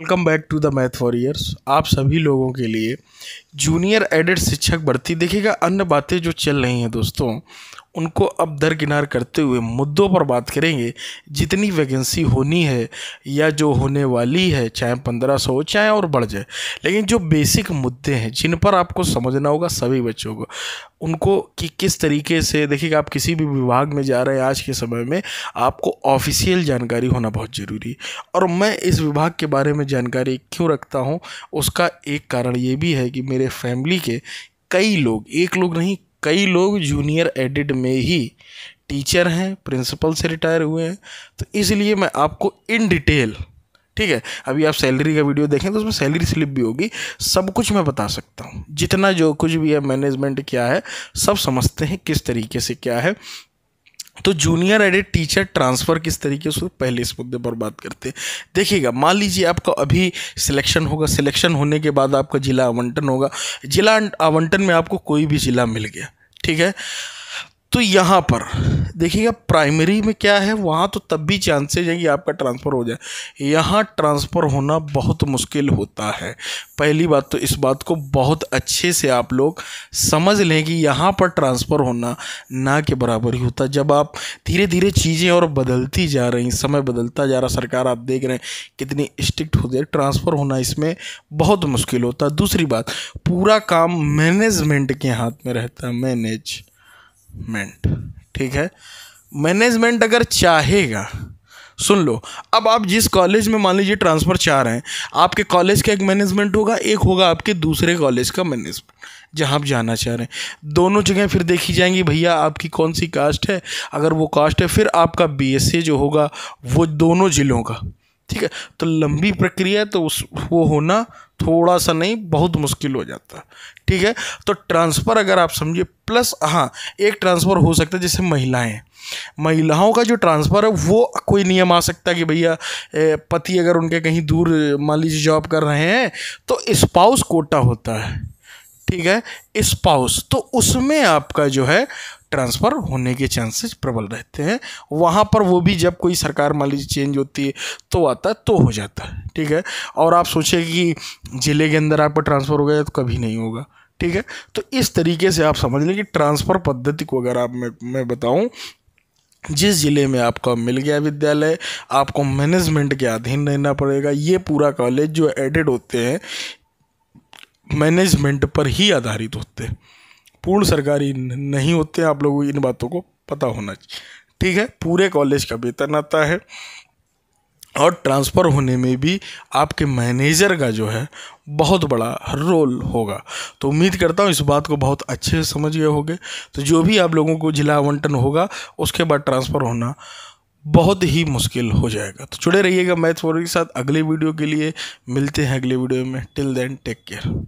welcome back to the math for years आप सभी लोगों के लिए जूनियर एडेड शिक्षक भर्ती देखिएगा अन्य बातें जो चल रही हैं दोस्तों उनको अब दरकिनार करते हुए मुद्दों पर बात करेंगे जितनी वैकेंसी होनी है या जो होने वाली है चाहे पंद्रह सौ हो चाहे और बढ़ जाए लेकिन जो बेसिक मुद्दे हैं जिन पर आपको समझना होगा सभी बच्चों को उनको कि किस तरीके से देखिएगा आप किसी भी विभाग में जा रहे हैं आज के समय में आपको ऑफिशियल जानकारी होना बहुत ज़रूरी है और मैं इस विभाग के बारे में जानकारी क्यों रखता हूँ उसका एक कारण ये भी है कि मेरे फैमिली के कई लोग एक लोग नहीं कई लोग जूनियर एडिड में ही टीचर हैं प्रिंसिपल से रिटायर हुए हैं तो इसलिए मैं आपको इन डिटेल ठीक है अभी आप सैलरी का वीडियो देखें तो उसमें सैलरी स्लिप भी होगी सब कुछ मैं बता सकता हूँ जितना जो कुछ भी है मैनेजमेंट क्या है सब समझते हैं किस तरीके से क्या है तो जूनियर एडिट टीचर ट्रांसफ़र किस तरीके से पहले इस मुद्दे पर बात करते हैं देखिएगा मान लीजिए आपका अभी सिलेक्शन होगा सिलेक्शन होने के बाद आपका ज़िला आवंटन होगा ज़िला आवंटन में आपको कोई भी ज़िला मिल गया ठीक है तो यहाँ पर देखिएगा प्राइमरी में क्या है वहाँ तो तब भी चांसेज है कि आपका ट्रांसफ़र हो जाए यहाँ ट्रांसफ़र होना बहुत मुश्किल होता है पहली बात तो इस बात को बहुत अच्छे से आप लोग समझ लें कि यहाँ पर ट्रांसफ़र होना ना के बराबर ही होता जब आप धीरे धीरे चीज़ें और बदलती जा रही समय बदलता जा रहा सरकार आप देख रहे हैं कितनी स्ट्रिक्ट हो जाए ट्रांसफ़र होना इसमें बहुत मुश्किल होता दूसरी बात पूरा काम मैनेजमेंट के हाथ में रहता मैनेज मैनेजमेंट ठीक है मैनेजमेंट अगर चाहेगा सुन लो अब आप जिस कॉलेज में मान लीजिए ट्रांसफ़र चाह रहे हैं आपके कॉलेज का एक मैनेजमेंट होगा एक होगा आपके दूसरे कॉलेज का मैनेजमेंट जहाँ आप जाना चाह रहे हैं दोनों जगह फिर देखी जाएंगी भैया आपकी कौन सी कास्ट है अगर वो कास्ट है फिर आपका बी जो होगा वो दोनों ज़िलों का ठीक है तो लंबी प्रक्रिया तो उस वो होना थोड़ा सा नहीं बहुत मुश्किल हो जाता ठीक है तो ट्रांसफ़र अगर आप समझिए प्लस हाँ एक ट्रांसफ़र हो सकता है जैसे महिलाएं महिलाओं का जो ट्रांसफ़र है वो कोई नियम आ सकता है कि भैया पति अगर उनके कहीं दूर मान लीजिए जॉब कर रहे हैं तो स्पाउस कोटा होता है ठीक है स्पाउस तो उसमें आपका जो है ट्रांसफ़र होने के चांसेस प्रबल रहते हैं वहाँ पर वो भी जब कोई सरकार मान लीजिए चेंज होती है तो आता तो हो जाता है ठीक है और आप सोचें कि ज़िले के अंदर आपका ट्रांसफ़र हो गया तो कभी नहीं होगा ठीक है तो इस तरीके से आप समझ लें कि ट्रांसफ़र पद्धति को अगर आप मैं मैं बताऊँ जिस ज़िले में आपका मिल गया विद्यालय आपको मैनेजमेंट के अधीन रहना पड़ेगा ये पूरा कॉलेज जो एडेड होते हैं मैनेजमेंट पर ही आधारित होते हैं पूर्ण सरकारी नहीं होते आप लोगों को इन बातों को पता होना चाहिए ठीक है पूरे कॉलेज का वेतन आता है और ट्रांसफ़र होने में भी आपके मैनेजर का जो है बहुत बड़ा रोल होगा तो उम्मीद करता हूँ इस बात को बहुत अच्छे से समझ गए होंगे तो जो भी आप लोगों को जिला आवंटन होगा उसके बाद ट्रांसफ़र होना बहुत ही मुश्किल हो जाएगा तो जुड़े रहिएगा मैथ फॉर के साथ अगले वीडियो के लिए मिलते हैं अगले वीडियो में टिल देन टेक केयर